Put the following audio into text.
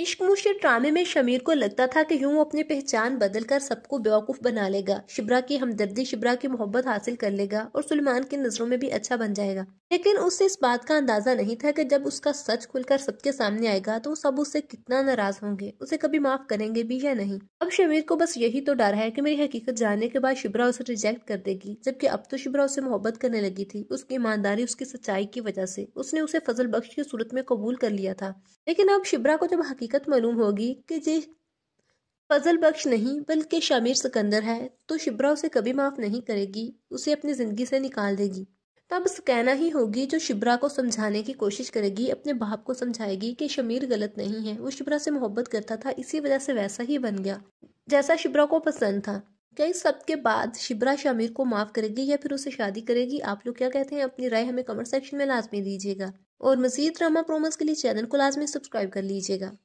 इश्क मुश्किल ड्रामे में शमीर को लगता था कि यूं अपनी पहचान बदल कर सबको बेवकूफ़ बना लेगा शिबरा की हमदर्दी शिबरा की मोहब्बत हासिल कर लेगा और सुलेमान की नज़रों में भी अच्छा बन जाएगा लेकिन उसे इस बात का अंदाजा नहीं था कि जब उसका सच खुलकर सबके सामने आएगा तो सब उससे कितना नाराज होंगे उसे कभी माफ करेंगे भी या नहीं अब शमीर को बस यही तो डर है की मेरी हकीकत जानने के बाद शिबरा उसे रिजेक्ट कर देगी जबकि अब तो शिबरा उसे मोहब्बत करने लगी थी उसकी ईमानदारी उसकी सच्चाई की वजह से उसने उसे फजल बख्श की सूरत में कबूल कर लिया था लेकिन अब शिबरा को जब हकीकत मालूम होगी कि जे फजल बख्श नहीं बल्कि शामिर सिकंदर है तो शिब्रा उसे कभी माफ़ नहीं करेगी उसे अपनी ज़िंदगी से निकाल देगी तब सकैना ही होगी जो शिब्रा को समझाने की कोशिश करेगी अपने बाप को समझाएगी कि शमीर गलत नहीं है वो शिब्रा से मोहब्बत करता था इसी वजह से वैसा ही बन गया जैसा शिब्रा को पसंद था क्या इस सब के बाद शिब्रा शमीर को माफ़ करेगी या फिर उसे शादी करेगी आप लोग क्या कहते हैं अपनी राय हमें कमेंट सेक्शन में लाजमी दीजिएगा और मजीद ड्रामा प्रोमोज के लिए चैनल को लाजमी सब्सक्राइब कर लीजिएगा